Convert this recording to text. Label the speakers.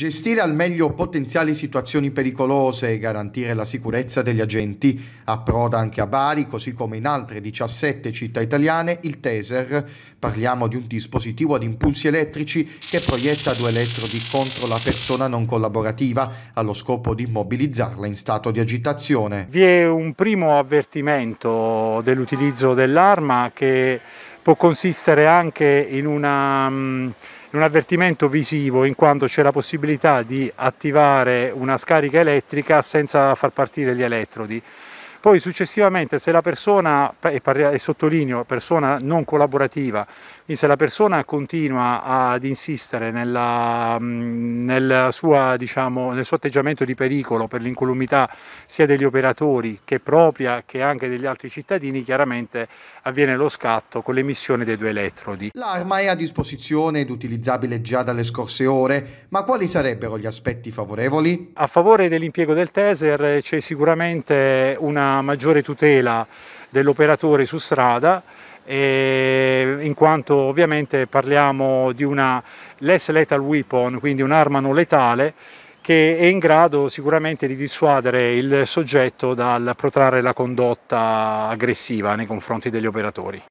Speaker 1: Gestire al meglio potenziali situazioni pericolose e garantire la sicurezza degli agenti approda anche a Bari, così come in altre 17 città italiane, il taser. Parliamo di un dispositivo ad impulsi elettrici che proietta due elettrodi contro la persona non collaborativa allo scopo di immobilizzarla in stato di agitazione.
Speaker 2: Vi è un primo avvertimento dell'utilizzo dell'arma che può consistere anche in una mm, un avvertimento visivo in quanto c'è la possibilità di attivare una scarica elettrica senza far partire gli elettrodi. Poi successivamente se la persona, e sottolineo persona non collaborativa, quindi se la persona continua ad insistere nella, mm, nel, sua, diciamo, nel suo atteggiamento di pericolo per l'incolumità sia degli operatori che propria che anche degli altri cittadini, chiaramente avviene lo scatto con l'emissione dei due elettrodi.
Speaker 1: L'arma è a disposizione ed utilizzabile già dalle scorse ore,
Speaker 2: ma quali sarebbero gli aspetti favorevoli? A favore dell'impiego del taser c'è sicuramente una maggiore tutela dell'operatore su strada in quanto ovviamente parliamo di una less lethal weapon, quindi un'arma non letale che è in grado sicuramente di dissuadere il soggetto dal protrarre la condotta aggressiva nei confronti degli operatori.